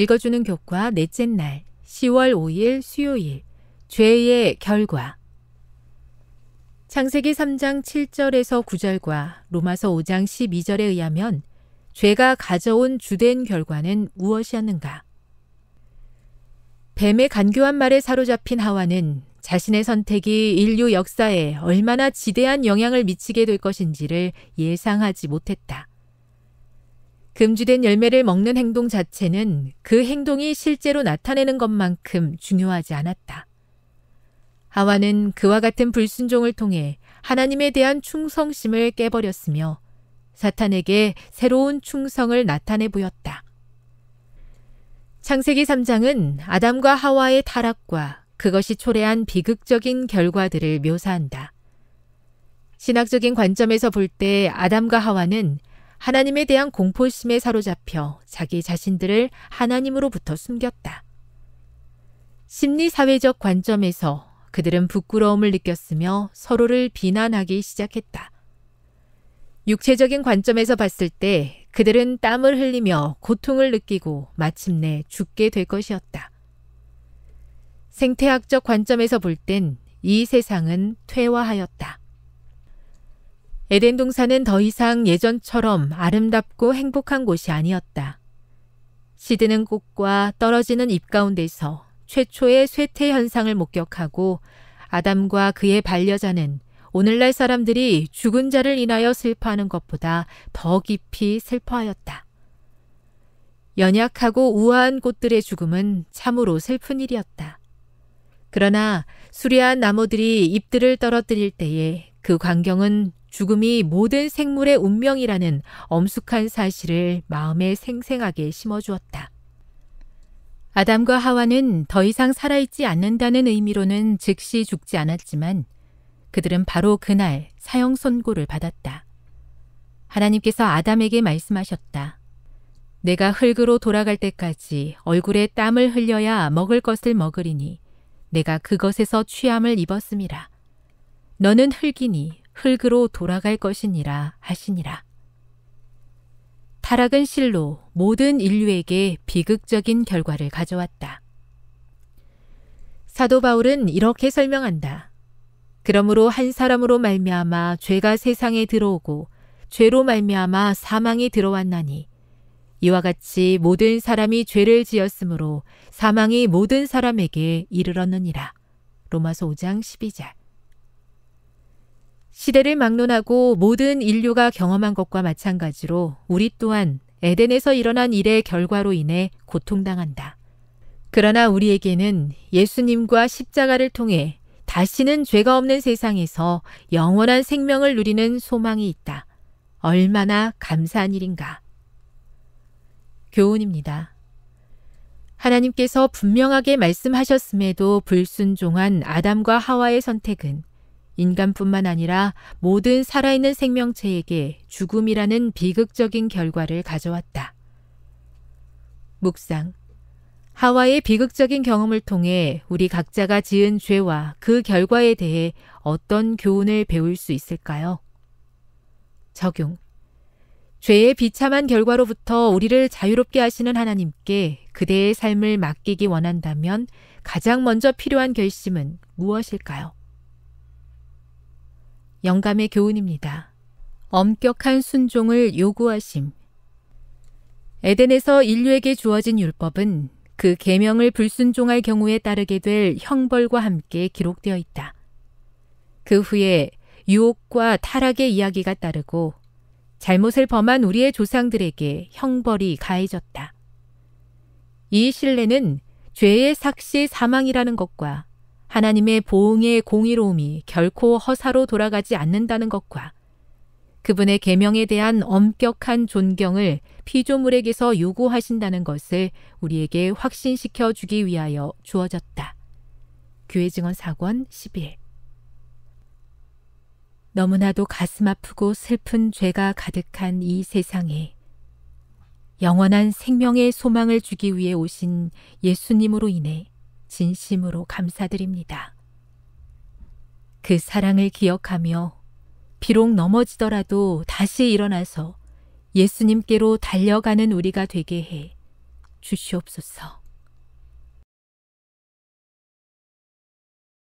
읽어주는 교과 넷째 날 10월 5일 수요일 죄의 결과 창세기 3장 7절에서 9절과 로마서 5장 12절에 의하면 죄가 가져온 주된 결과는 무엇이었는가? 뱀의 간교한 말에 사로잡힌 하와는 자신의 선택이 인류 역사에 얼마나 지대한 영향을 미치게 될 것인지를 예상하지 못했다. 금주된 열매를 먹는 행동 자체는 그 행동이 실제로 나타내는 것만큼 중요하지 않았다. 하와는 그와 같은 불순종을 통해 하나님에 대한 충성심을 깨버렸으며 사탄에게 새로운 충성을 나타내 보였다. 창세기 3장은 아담과 하와의 타락과 그것이 초래한 비극적인 결과들을 묘사한다. 신학적인 관점에서 볼 때 아담과 하와는 하나님에 대한 공포심에 사로잡혀 자기 자신들을 하나님으로부터 숨겼다. 심리사회적 관점에서 그들은 부끄러움을 느꼈으며 서로를 비난하기 시작했다. 육체적인 관점에서 봤을 때 그들은 땀을 흘리며 고통을 느끼고 마침내 죽게 될 것이었다. 생태학적 관점에서 볼 땐 이 세상은 퇴화하였다. 에덴 동산은 더 이상 예전처럼 아름답고 행복한 곳이 아니었다. 시드는 꽃과 떨어지는 잎 가운데서 최초의 쇠퇴 현상을 목격하고 아담과 그의 반려자는 오늘날 사람들이 죽은 자를 인하여 슬퍼하는 것보다 더 깊이 슬퍼하였다. 연약하고 우아한 꽃들의 죽음은 참으로 슬픈 일이었다. 그러나 수려한 나무들이 잎들을 떨어뜨릴 때에 그 광경은 죽음이 모든 생물의 운명이라는 엄숙한 사실을 마음에 생생하게 심어주었다. 아담과 하와는 더 이상 살아있지 않는다는 의미로는 즉시 죽지 않았지만 그들은 바로 그날 사형 선고를 받았다. 하나님께서 아담에게 말씀하셨다. 내가 흙으로 돌아갈 때까지 얼굴에 땀을 흘려야 먹을 것을 먹으리니 내가 그것에서 취함을 입었음니라 너는 흙이니 흙으로 돌아갈 것이니라 하시니라. 타락은 실로 모든 인류에게 비극적인 결과를 가져왔다. 사도 바울은 이렇게 설명한다. 그러므로 한 사람으로 말미암아 죄가 세상에 들어오고 죄로 말미암아 사망이 들어왔나니 이와 같이 모든 사람이 죄를 지었으므로 사망이 모든 사람에게 이르렀느니라. 로마서 5장 12절. 시대를 막론하고 모든 인류가 경험한 것과 마찬가지로 우리 또한 에덴에서 일어난 일의 결과로 인해 고통당한다. 그러나 우리에게는 예수님과 십자가를 통해 다시는 죄가 없는 세상에서 영원한 생명을 누리는 소망이 있다. 얼마나 감사한 일인가. 교훈입니다. 하나님께서 분명하게 말씀하셨음에도 불순종한 아담과 하와의 선택은 인간뿐만 아니라 모든 살아있는 생명체에게 죽음이라는 비극적인 결과를 가져왔다. 묵상. 하와의 비극적인 경험을 통해 우리 각자가 지은 죄와 그 결과에 대해 어떤 교훈을 배울 수 있을까요? 적용. 죄의 비참한 결과로부터 우리를 자유롭게 하시는 하나님께 그대의 삶을 맡기기 원한다면 가장 먼저 필요한 결심은 무엇일까요? 영감의 교훈입니다. 엄격한 순종을 요구하심. 에덴에서 인류에게 주어진 율법은 그 계명을 불순종할 경우에 따르게 될 형벌과 함께 기록되어 있다. 그 후에 유혹과 타락의 이야기가 따르고 잘못을 범한 우리의 조상들에게 형벌이 가해졌다. 이 신뢰는 죄의 삭시 사망이라는 것과 하나님의 보응의 공의로움이 결코 허사로 돌아가지 않는다는 것과 그분의 계명에 대한 엄격한 존경을 피조물에게서 요구하신다는 것을 우리에게 확신시켜 주기 위하여 주어졌다. 교회 증언 4권 11 너무나도 가슴 아프고 슬픈 죄가 가득한 이 세상에 영원한 생명의 소망을 주기 위해 오신 예수님으로 인해 진심으로 감사드립니다. 그 사랑을 기억하며 비록 넘어지더라도 다시 일어나서 예수님께로 달려가는 우리가 되게 해 주시옵소서.